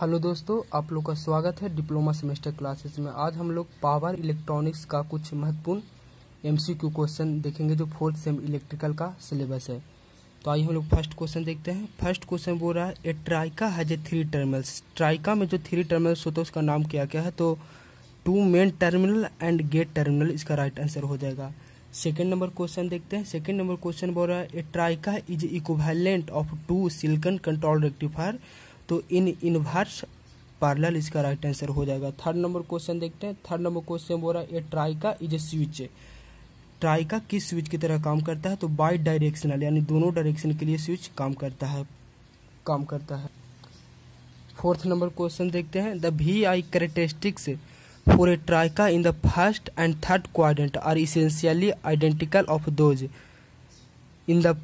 hello दोस्तों आप लोग का स्वागत है डिप्लोमा सेमेस्टर क्लासेस में आज हम लोग पावर इलेक्ट्रॉनिक्स का कुछ महत्वपूर्ण एमसीक्यू क्वेश्चन देखेंगे जो फोर्थ सेम इलेक्ट्रिकल का सिलेबस है तो आइए हम लोग फर्स्ट क्वेश्चन देखते हैं फर्स्ट क्वेश्चन बोल रहा है a triac has a three terminals triac में जो थ्री टर्मिनल्स होता है उसका नाम क्या क्या है तो two main terminal and gate terminal इसका राइट आंसर हो जाएगा सेकेंड नंबर क्वेश्चन देखते हैं सेकेंड नंबर क्वेश्चन बोल रहा है a triac is equivalent of two silicon control rectifier तो इन इनवर्स पार्लल इसका राइट आंसर हो जाएगा थर्ड नंबर क्वेश्चन देखते हैं थर्ड नंबर क्वेश्चन बोल रहा है a triac is a switch ट्राइका किस स्विच की तरह काम करता है तो बाई डायरेक्शनल यानी दोनों डायरेक्शन के लिए स्विच काम करता है काम करता है फोर्थ नंबर क्वेश्चन देखते हैं the V I characteristics for a triac in the first and third quadrant are essentially identical of those in the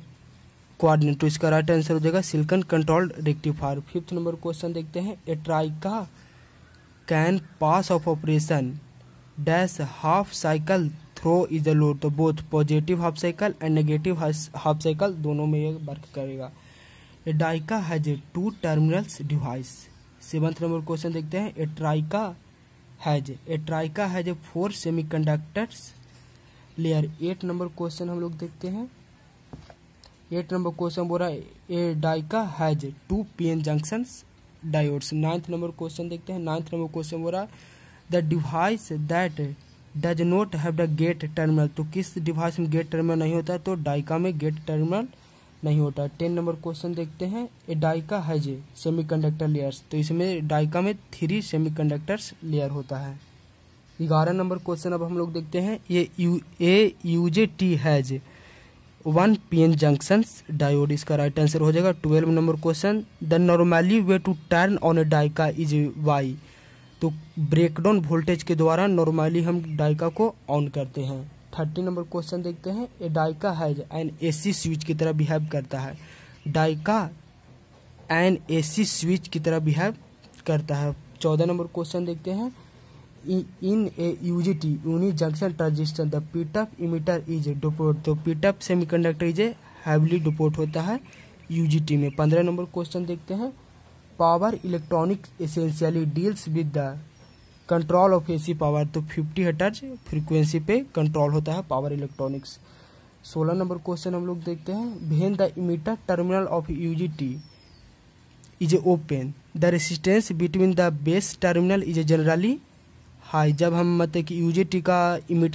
coordinate तो इसका राइट आंसर हो जाएगा silicon controlled rectifier fifth number question देखते हैं a triac can pass of operation dash half cycle through is a load तो both positive half cycle and negative half cycle दोनों में यह वर्क करेगा a diac has a two terminals device seventh number question देखते हैं a triac has a triac has a four semi layer eight number question हम लोग देखते हैं एट नंबर क्वेश्चन बोल रहा है a diac has two P N junction diodes ninth number question देखते हैं नाइन्थ नंबर क्वेश्चन बोल रहा है the device that does not have the gate terminal तो किस डिवाइस में गेट टर्मिनल नहीं होता है तो डाइका में गेट टर्मिनल नहीं होता टेन नंबर क्वेश्चन देखते हैं a diac has semiconductor layers तो इसमें डाइका में थ्री सेमी कंडक्टर्स लेयर होता है ग्यारह नंबर क्वेश्चन अब हम लोग देखते हैं ये U a UJ T has one P N junction diode इसका राइट आंसर हो जाएगा twelve number question the normally way to turn on a diac is why तो ब्रेकडाउन वोल्टेज के द्वारा नॉर्मली हम डाइका को ऑन करते हैं थर्टी नंबर क्वेश्चन देखते हैं a diac has an A C switch की तरह बिहेव करता है डायका एन ए सी स्विच की तरह बिहेव करता है चौदह नंबर क्वेश्चन देखते हैं in a UJT uni junction transistor the p-type emitter is तो p-type type is is a heavily होता है यूजीटी में पंद्रह नंबर क्वेश्चन देखते हैं power electronic essentially deals with the control of AC power तो फिफ्टी हटर्ज फ्रीक्वेंसी पे कंट्रोल होता है पावर इलेक्ट्रॉनिक्स सोलह नंबर क्वेश्चन हम लोग देखते हैं when the emitter terminal of UJT is a open the resistance between the base terminal is a generally high जब हम मतलब कि यूजी का इमिट